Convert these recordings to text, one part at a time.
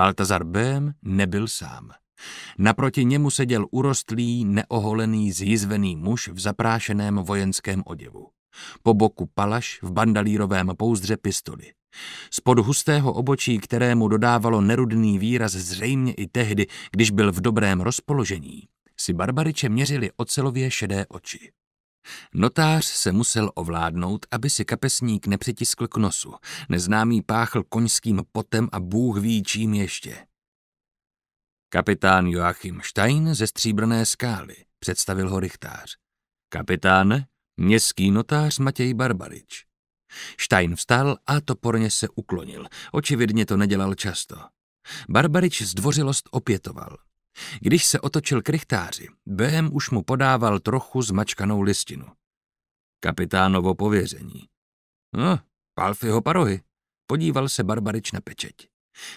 Baltazar Bém nebyl sám. Naproti němu seděl urostlý, neoholený, zjizvený muž v zaprášeném vojenském oděvu. Po boku palaš v bandalírovém pouzdře pistoli. Spod hustého obočí, kterému dodávalo nerudný výraz zřejmě i tehdy, když byl v dobrém rozpoložení, si barbariče měřili ocelově šedé oči. Notář se musel ovládnout, aby si kapesník nepřitiskl k nosu. Neznámý páchl koňským potem a bůh ví čím ještě. Kapitán Joachim Stein ze Stříbrné skály, představil ho rychtář. Kapitán, městský notář Matěj Barbarič. Stein vstal a toporně se uklonil. Očividně to nedělal často. Barbarič zdvořilost opětoval. Když se otočil k rychtáři, Bém už mu podával trochu zmačkanou listinu. Kapitánovo pověření. No, Palfiho parohy. Podíval se Barbarič na pečeť.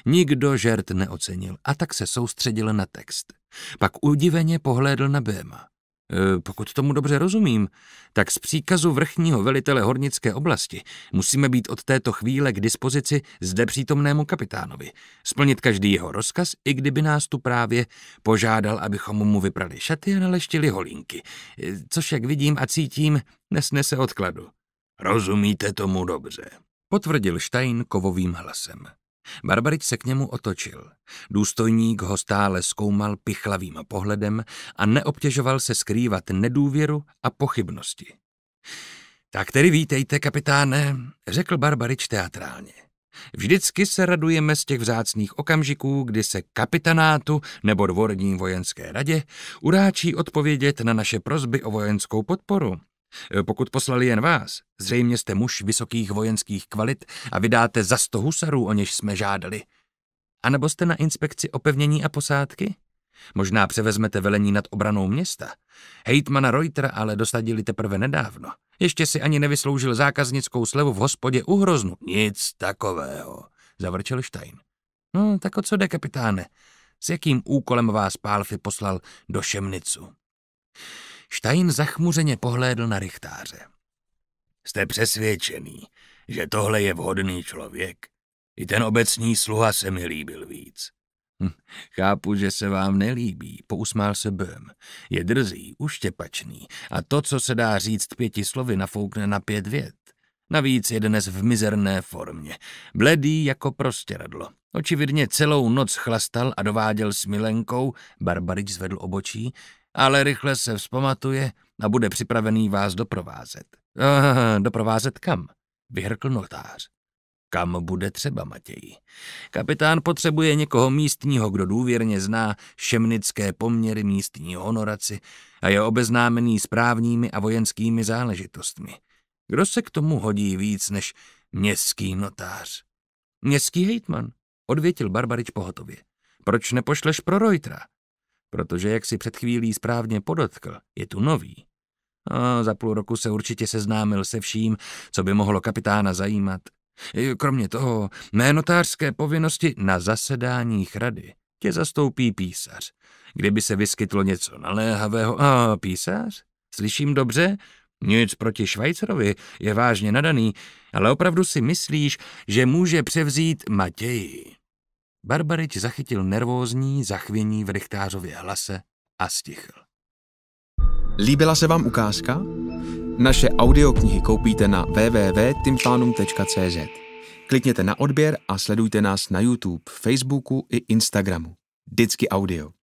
Nikdo žert neocenil a tak se soustředil na text. Pak udiveně pohlédl na Béma. Eh, pokud tomu dobře rozumím, tak z příkazu vrchního velitele hornické oblasti musíme být od této chvíle k dispozici zde přítomnému kapitánovi, splnit každý jeho rozkaz, i kdyby nás tu právě požádal, abychom mu vyprali šaty a naleštili holínky, eh, což, jak vidím a cítím, nesnese odkladu. Rozumíte tomu dobře, potvrdil Stein kovovým hlasem. Barbarič se k němu otočil. Důstojník ho stále zkoumal pichlavým pohledem a neobtěžoval se skrývat nedůvěru a pochybnosti. Tak tedy vítejte, kapitáne, řekl Barbarič teatrálně. Vždycky se radujeme z těch vzácných okamžiků, kdy se kapitanátu nebo dvorní vojenské radě uráčí odpovědět na naše prozby o vojenskou podporu Eh, pokud poslali jen vás, zřejmě jste muž vysokých vojenských kvalit a vydáte za sto husarů, o něž jsme žádali. A nebo jste na inspekci opevnění a posádky? Možná převezmete velení nad obranou města. Hejtmana Reutera ale dosadili teprve nedávno. Ještě si ani nevysloužil zákaznickou slevu v hospodě u Hroznu. Nic takového, zavrčel Stein. No, tak o co jde, kapitáne? S jakým úkolem vás Pálfy poslal do Šemnicu? Štajn zachmuřeně pohlédl na Richtáře. Jste přesvědčený, že tohle je vhodný člověk? I ten obecní sluha se mi líbil víc. Hm, chápu, že se vám nelíbí, pousmál se Böhm. Je drzý, uštěpačný a to, co se dá říct pěti slovy, nafoukne na pět vět. Navíc je dnes v mizerné formě, bledý jako prostěradlo. Očividně celou noc chlastal a dováděl s milenkou, Barbarič zvedl obočí, ale rychle se vzpamatuje a bude připravený vás doprovázet. Aha, doprovázet kam? Vyhrkl notář. Kam bude třeba, Matěj? Kapitán potřebuje někoho místního, kdo důvěrně zná šemnické poměry místní honoraci a je obeznámený s právními a vojenskými záležitostmi. Kdo se k tomu hodí víc než městský notář? Městský hejtman, odvětil Barbarič pohotově. Proč nepošleš pro Reutera? protože, jak si před chvílí správně podotkl, je tu nový. A za půl roku se určitě seznámil se vším, co by mohlo kapitána zajímat. Kromě toho, mé notářské povinnosti na zasedáních rady tě zastoupí písař. Kdyby se vyskytlo něco naléhavého... A písař? Slyším dobře? Nic proti Švajcerovi, je vážně nadaný, ale opravdu si myslíš, že může převzít Matěji. Barbarič zachytil nervózní zachvění v rychtářově hlase a stichl. Líbila se vám ukázka? Naše audioknihy koupíte na www.timpanum.cz. Klikněte na odběr a sledujte nás na YouTube, Facebooku i Instagramu. Vždycky audio.